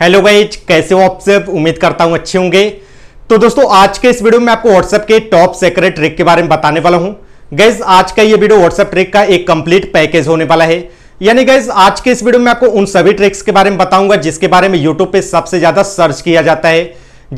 hello guys कैसे हो आप सब उम्मीद करता हूँ अच्छे होंगे तो दोस्तों आज के इस वीडियो में आपको व्हाट्सएप के टॉप सेक्रेट ट्रिक के बारे में बताने वाला हूँ गैस आज का ये वीडियो व्हाट्सएप ट्रिक का एक कंप्लीट पैकेज होने वाला है यानी गैस आज के इस वीडियो में आपको उन सभी ट्रिक्स के बारे में बताऊंगा जिसके बारे में यूट्यूब पर सबसे ज़्यादा सर्च किया जाता है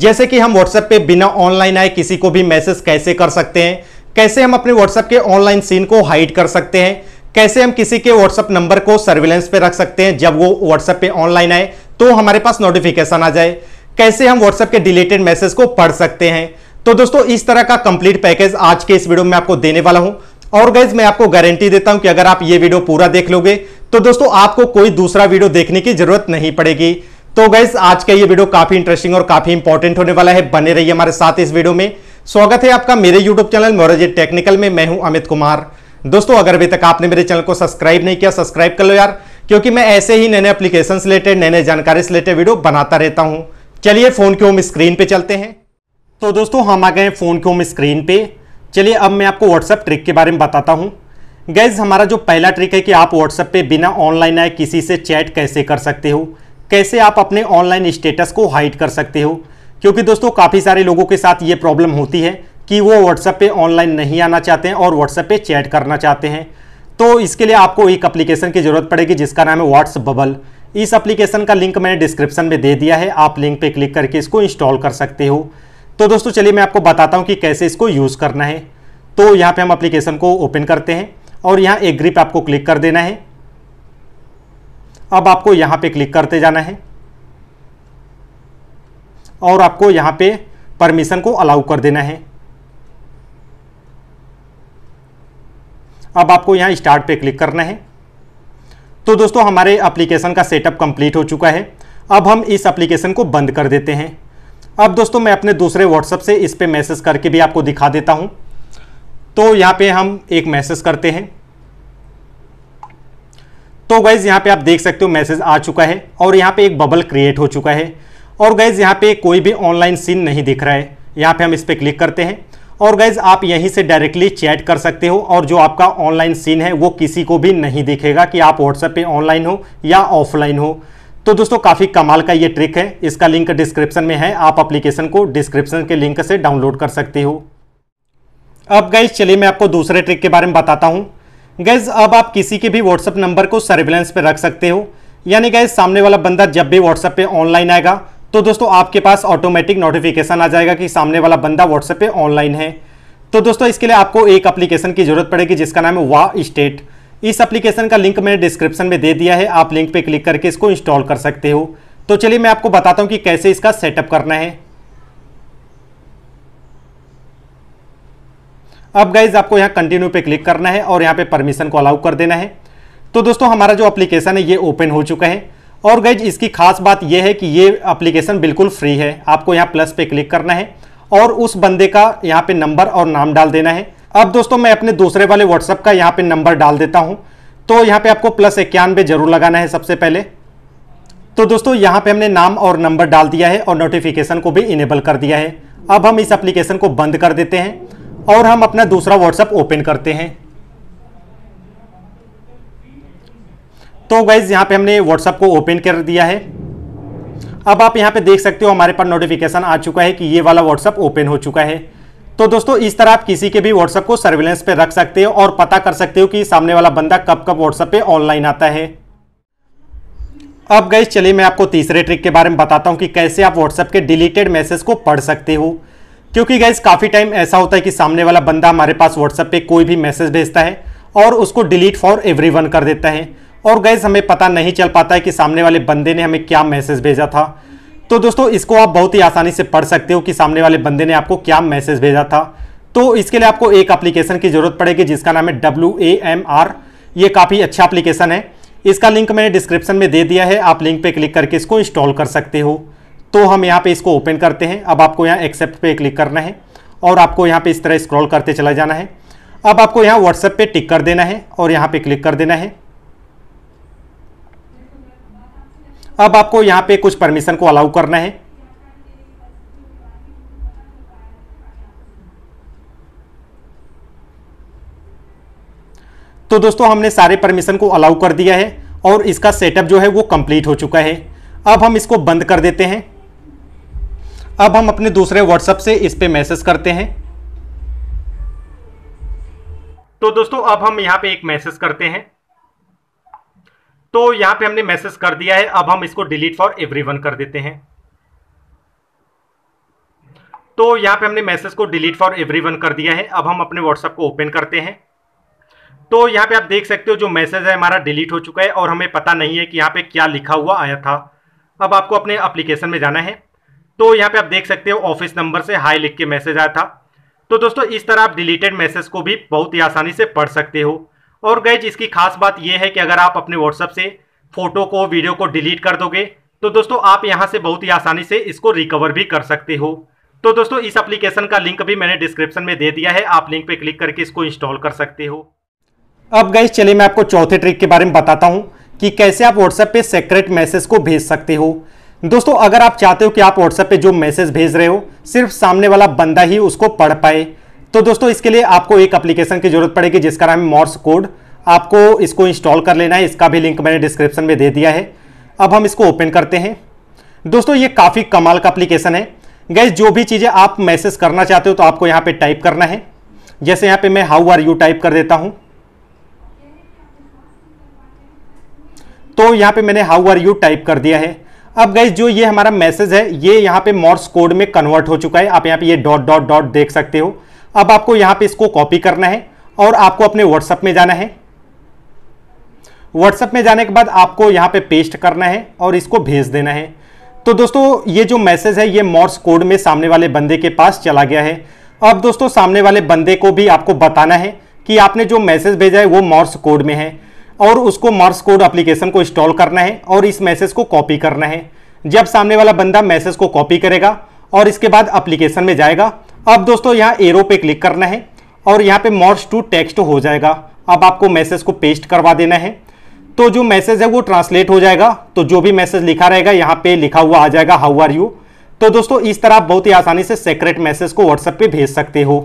जैसे कि हम व्हाट्सएप पे बिना ऑनलाइन आए किसी को भी मैसेज कैसे कर सकते हैं कैसे हम अपने व्हाट्सएप के ऑनलाइन सीन को हाइड कर सकते हैं कैसे हम किसी के व्हाट्सएप नंबर को सर्विलेंस पे रख सकते हैं जब वो व्हाट्सएप पे ऑनलाइन आए तो हमारे पास नोटिफिकेशन आ जाए कैसे हम व्हाट्सएप के डिलेटेड मैसेज को पढ़ सकते हैं तो दोस्तों इस तरह का कंप्लीट पैकेज आज के इस वीडियो में आपको देने वाला हूं और गैज मैं आपको गारंटी देता हूं कि अगर आप ये वीडियो पूरा देख लोगे तो दोस्तों आपको कोई दूसरा वीडियो देखने की जरूरत नहीं पड़ेगी तो गैस आज का ये वीडियो काफी इंटरेस्टिंग और काफी इंपॉर्टेंट होने वाला है बने रहिए हमारे साथ इस वीडियो में स्वागत है आपका मेरे यूट्यूब चैनल मोरजी टेक्निकल में मैं हूं अमित कुमार दोस्तों अगर अभी तक आपने मेरे चैनल को सब्सक्राइब नहीं किया सब्सक्राइब कर लो यार क्योंकि मैं ऐसे ही नए नए एप्लीकेशन से रिलेटेड नए नए जानकारी से रिलेटेड वीडियो बनाता रहता हूँ चलिए फ़ोन के होम स्क्रीन पे चलते हैं तो दोस्तों हम आ गए फ़ोन के होम स्क्रीन पे चलिए अब मैं आपको व्हाट्सएप ट्रिक के बारे में बताता हूँ गैज हमारा जो पहला ट्रिक है कि आप व्हाट्सअप पे बिना ऑनलाइन आए किसी से चैट कैसे कर सकते हो कैसे आप अपने ऑनलाइन स्टेटस को हाइड कर सकते हो क्योंकि दोस्तों काफ़ी सारे लोगों के साथ ये प्रॉब्लम होती है कि वो व्हाट्सएप पे ऑनलाइन नहीं आना चाहते हैं और व्हाट्सएप पे चैट करना चाहते हैं तो इसके लिए आपको एक अप्लीकेशन की ज़रूरत पड़ेगी जिसका नाम है व्हाट्सअप बबल इस अप्लीकेशन का लिंक मैंने डिस्क्रिप्शन में दे दिया है आप लिंक पर क्लिक करके इसको इंस्टॉल कर सकते हो तो दोस्तों चलिए मैं आपको बताता हूँ कि कैसे इसको यूज़ करना है तो यहाँ पे हम एप्लीकेशन को ओपन करते हैं और यहाँ एक ग्रिप आपको क्लिक कर देना है अब आपको यहाँ पे क्लिक करते जाना है और आपको यहाँ पे परमिशन को अलाउ कर देना है अब आपको यहाँ स्टार्ट पे क्लिक करना है तो दोस्तों हमारे एप्लीकेशन का सेटअप कंप्लीट हो चुका है अब हम इस एप्लीकेशन को बंद कर देते हैं अब दोस्तों मैं अपने दूसरे व्हाट्सअप से इस पर मैसेज करके भी आपको दिखा देता हूँ तो यहाँ पे हम एक मैसेज करते हैं तो गाइज यहाँ पे आप देख सकते हो मैसेज आ चुका है और यहाँ पे एक बबल क्रिएट हो चुका है और गाइज यहाँ पे कोई भी ऑनलाइन सीन नहीं दिख रहा है यहाँ पे हम इस पर क्लिक करते हैं और गाइज आप यहीं से डायरेक्टली चैट कर सकते हो और जो आपका ऑनलाइन सीन है वो किसी को भी नहीं दिखेगा कि आप व्हाट्सएप पे ऑनलाइन हो या ऑफलाइन हो तो दोस्तों काफ़ी कमाल का ये ट्रिक है इसका लिंक डिस्क्रिप्शन में है आप अप्लीकेशन को डिस्क्रिप्शन के लिंक से डाउनलोड कर सकते हो अब गाइज चलिए मैं आपको दूसरे ट्रिक के बारे में बताता हूँ गैज अब आप किसी के भी व्हाट्सअप नंबर को सर्विलेंस पे रख सकते हो यानी गैज सामने वाला बंदा जब भी व्हाट्सएप पे ऑनलाइन आएगा तो दोस्तों आपके पास ऑटोमेटिक नोटिफिकेशन आ जाएगा कि सामने वाला बंदा व्हाट्सएप पे ऑनलाइन है तो दोस्तों इसके लिए आपको एक एप्लीकेशन की जरूरत पड़ेगी जिसका नाम है वा स्टेट इस एप्लीकेशन का लिंक मैंने डिस्क्रिप्शन में दे दिया है आप लिंक पे क्लिक करके इसको इंस्टॉल कर सकते हो तो चलिए मैं आपको बताता हूँ कि कैसे इसका सेटअप करना है अब गाइज आपको यहाँ कंटिन्यू पे क्लिक करना है और यहाँ पे परमिशन को अलाउ कर देना है तो दोस्तों हमारा जो एप्लीकेशन है ये ओपन हो चुका है और गैज इसकी खास बात यह है कि ये एप्लीकेशन बिल्कुल फ्री है आपको यहाँ प्लस पे क्लिक करना है और उस बंदे का यहाँ पे नंबर और नाम डाल देना है अब दोस्तों मैं अपने दूसरे वाले व्हाट्सअप का यहाँ पे नंबर डाल देता हूँ तो यहाँ पे आपको प्लस इक्यानवे जरूर लगाना है सबसे पहले तो दोस्तों यहाँ पे हमने नाम और नंबर डाल दिया है और नोटिफिकेशन को भी इनेबल कर दिया है अब हम इस एप्लीकेशन को बंद कर देते हैं और हम अपना दूसरा व्हाट्सअप ओपन करते हैं तो गाइज यहाँ पे हमने व्हाट्सअप को ओपन कर दिया है अब आप यहाँ पे देख सकते हो हमारे पास नोटिफिकेशन आ चुका है कि ये वाला व्हाट्सअप ओपन हो चुका है तो दोस्तों इस तरह आप किसी के भी व्हाट्सअप को सर्विलेंस पे रख सकते हो और पता कर सकते हो कि सामने वाला बंदा कब कब व्हाट्सअप पे ऑनलाइन आता है अब गाइज चलिए मैं आपको तीसरे ट्रिक के बारे में बताता हूँ कि कैसे आप व्हाट्सअप के डिलीटेड मैसेज को पढ़ सकते हो क्योंकि गाइज काफ़ी टाइम ऐसा होता है कि सामने वाला बंदा हमारे पास व्हाट्सअप पे कोई भी मैसेज भेजता है और उसको डिलीट फॉर एवरी कर देता है और गैस हमें पता नहीं चल पाता है कि सामने वाले बंदे ने हमें क्या मैसेज भेजा था तो दोस्तों इसको आप बहुत ही आसानी से पढ़ सकते हो कि सामने वाले बंदे ने आपको क्या मैसेज भेजा था तो इसके लिए आपको एक एप्लीकेशन की ज़रूरत पड़ेगी जिसका नाम है डब्ल्यू ए एम आर ये काफ़ी अच्छा एप्लीकेशन है इसका लिंक मैंने डिस्क्रिप्शन में दे दिया है आप लिंक पे क्लिक करके इसको इंस्टॉल कर सकते हो तो हम यहाँ पे इसको ओपन करते हैं अब आपको यहाँ एक्सेप्ट पे क्लिक करना है और आपको यहाँ पे इस तरह स्क्रॉल करते चला जाना है अब आपको यहाँ व्हाट्सएप पे टिक कर देना है और यहाँ पे क्लिक कर देना है अब आपको यहां पे कुछ परमिशन को अलाउ करना है तो दोस्तों हमने सारे परमिशन को अलाउ कर दिया है और इसका सेटअप जो है वो कंप्लीट हो चुका है अब हम इसको बंद कर देते हैं अब हम अपने दूसरे व्हाट्सएप से इस पे मैसेज करते हैं तो दोस्तों अब हम यहां पे एक मैसेज करते हैं तो यहां पे हमने मैसेज कर दिया है अब हम इसको डिलीट फॉर एवरीवन कर देते हैं तो यहां पे हमने मैसेज को डिलीट फॉर एवरीवन कर दिया है अब हम अपने व्हाट्सएप को ओपन करते हैं तो यहां पे आप देख सकते हो जो मैसेज है हमारा डिलीट हो चुका है और हमें पता नहीं है कि यहां पे क्या लिखा हुआ आया था अब आपको अपने अप्लीकेशन में जाना है तो यहां पे आप देख सकते हो ऑफिस नंबर से हाई लिख के मैसेज आया था तो दोस्तों इस तरह आप डिलीटेड मैसेज को भी बहुत ही आसानी से पढ़ सकते हो और गैज इसकी खास बात यह है कि अगर आप अपने व्हाट्सएप से फोटो को वीडियो को डिलीट कर दोगे तो दोस्तों आप यहाँ से बहुत ही आसानी से इसको रिकवर भी कर सकते हो तो दोस्तों इस एप्लीकेशन का लिंक भी मैंने डिस्क्रिप्शन में दे दिया है आप लिंक पे क्लिक करके इसको इंस्टॉल कर सकते हो अब गैस चलिए मैं आपको चौथे ट्रिक के बारे में बताता हूँ कि कैसे आप व्हाट्सएप पे सेक्रेट मैसेज को भेज सकते हो दोस्तों अगर आप चाहते हो कि आप व्हाट्सएप पे जो मैसेज भेज रहे हो सिर्फ सामने वाला बंदा ही उसको पढ़ पाए तो दोस्तों इसके लिए आपको एक एप्लीकेशन की जरूरत पड़ेगी जिसका नाम है मॉर्स कोड आपको इसको इंस्टॉल कर लेना है इसका भी लिंक मैंने डिस्क्रिप्शन में दे दिया है अब हम इसको ओपन करते हैं दोस्तों ये काफ़ी कमाल का एप्लीकेशन है गैस जो भी चीज़ें आप मैसेज करना चाहते हो तो आपको यहाँ पे टाइप करना है जैसे यहाँ पे मैं हाउ आर यू टाइप कर देता हूँ तो यहाँ पे मैंने हाउ आर यू टाइप कर दिया है अब गैस जो ये हमारा मैसेज है ये यहाँ पे मॉर्स कोड में कन्वर्ट हो चुका है आप यहाँ पे ये डॉट डॉट डॉट देख सकते हो अब आपको यहाँ पे इसको कॉपी करना है और आपको अपने व्हाट्सएप में जाना है व्हाट्सएप में जाने के बाद आपको यहाँ पे पेस्ट करना है और इसको भेज देना है तो दोस्तों ये जो मैसेज है ये मॉर्स कोड में सामने वाले बंदे के पास चला गया है अब दोस्तों सामने वाले बंदे को भी आपको बताना है कि आपने जो मैसेज भेजा है वो मॉर्स कोड में है और उसको मॉर्स कोड एप्लीकेशन को इंस्टॉल करना है और इस मैसेज को कॉपी करना है जब सामने वाला बंदा मैसेज को कॉपी करेगा और इसके बाद एप्लीकेशन में जाएगा अब दोस्तों यहाँ एरो पे क्लिक करना है और यहाँ पे मॉर्स टू टेक्स्ट हो जाएगा अब आपको मैसेज को पेस्ट करवा देना है तो जो मैसेज है वो ट्रांसलेट हो जाएगा तो जो भी मैसेज लिखा रहेगा यहाँ पे लिखा हुआ आ जाएगा हाउ आर यू तो दोस्तों इस तरह आप बहुत ही आसानी से सेक्रेट मैसेज को व्हाट्सएप पे भेज सकते हो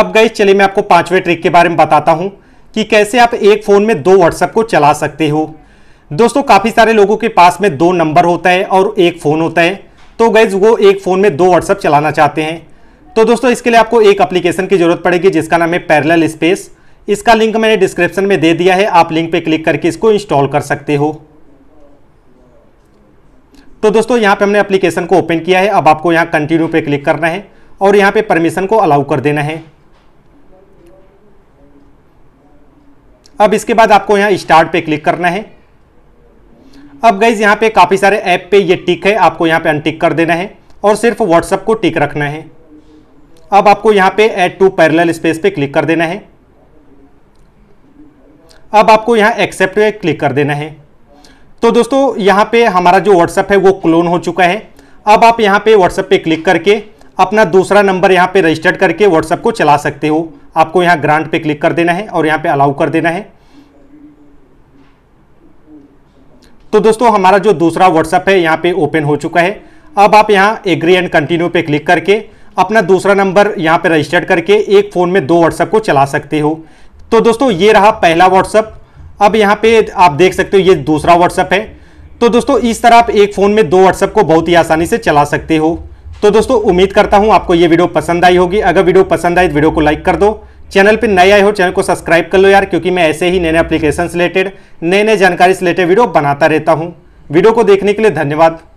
अब गई चलिए मैं आपको पांचवें ट्रिक के बारे में बताता हूँ कि कैसे आप एक फ़ोन में दो व्हाट्सएप को चला सकते हो दोस्तों काफ़ी सारे लोगों के पास में दो नंबर होता है और एक फ़ोन होता है तो गैज वो एक फ़ोन में दो व्हाट्सअप चलाना चाहते हैं तो दोस्तों इसके लिए आपको एक अप्लीकेशन की ज़रूरत पड़ेगी जिसका नाम है पैरल स्पेस इसका लिंक मैंने डिस्क्रिप्शन में दे दिया है आप लिंक पे क्लिक करके इसको इंस्टॉल कर सकते हो तो दोस्तों यहाँ पे हमने एप्लीकेशन को ओपन किया है अब आपको यहाँ कंटिन्यू पे क्लिक करना है और यहाँ पे परमिशन को अलाउ कर देना है अब इसके बाद आपको यहाँ स्टार्ट पे क्लिक करना है अब गाइज यहाँ पे काफ़ी सारे ऐप पे ये टिक है आपको यहाँ पे अनटिक कर देना है और सिर्फ व्हाट्सअप को टिक रखना है अब आपको यहाँ पे ऐड टू पैरेलल स्पेस पे क्लिक कर देना है अब आपको यहाँ एक्सेप्ट क्लिक कर देना है तो दोस्तों यहाँ पे हमारा जो व्हाट्सअप है वो क्लोन हो चुका है अब आप यहाँ पे व्हाट्सअप पे क्लिक करके अपना दूसरा नंबर यहाँ पे रजिस्टर्ड करके व्हाट्सअप को चला सकते हो आपको यहाँ ग्रांट पे क्लिक कर देना है और यहाँ पे अलाउ कर देना है तो दोस्तों हमारा जो दूसरा व्हाट्सएप है यहाँ पे ओपन हो चुका है अब आप यहाँ एग्री एंड कंटिन्यू पे क्लिक करके अपना दूसरा नंबर यहाँ पे रजिस्टर्ड करके एक फ़ोन में दो व्हाट्सएप को चला सकते हो तो दोस्तों ये रहा पहला व्हाट्सएप अब यहाँ पे आप देख सकते हो ये दूसरा व्हाट्सएप है तो दोस्तों इस तरह आप एक फ़ोन में दो व्हाट्सएप को बहुत ही आसानी से चला सकते हो तो दोस्तों उम्मीद करता हूँ आपको ये वीडियो पसंद आई होगी अगर वीडियो पसंद आई तो वीडियो को लाइक कर दो चैनल पर नए आए हो चैनल को सब्सक्राइब कर लो यार क्योंकि मैं ऐसे ही नए नए एप्लीकेशन रिलेटेड नए नए जानकारी से रिलेटेड वीडियो बनाता रहता हूँ वीडियो को देखने के लिए धन्यवाद